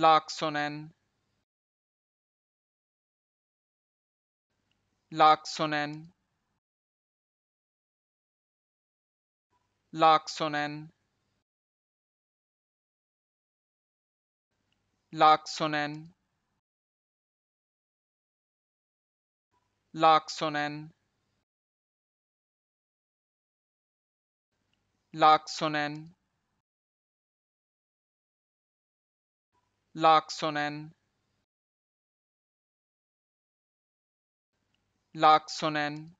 Laaksonen Laaksonen Laaksonen Laaksonen Laaksonen Laaksonen Laaksonen Laaksonen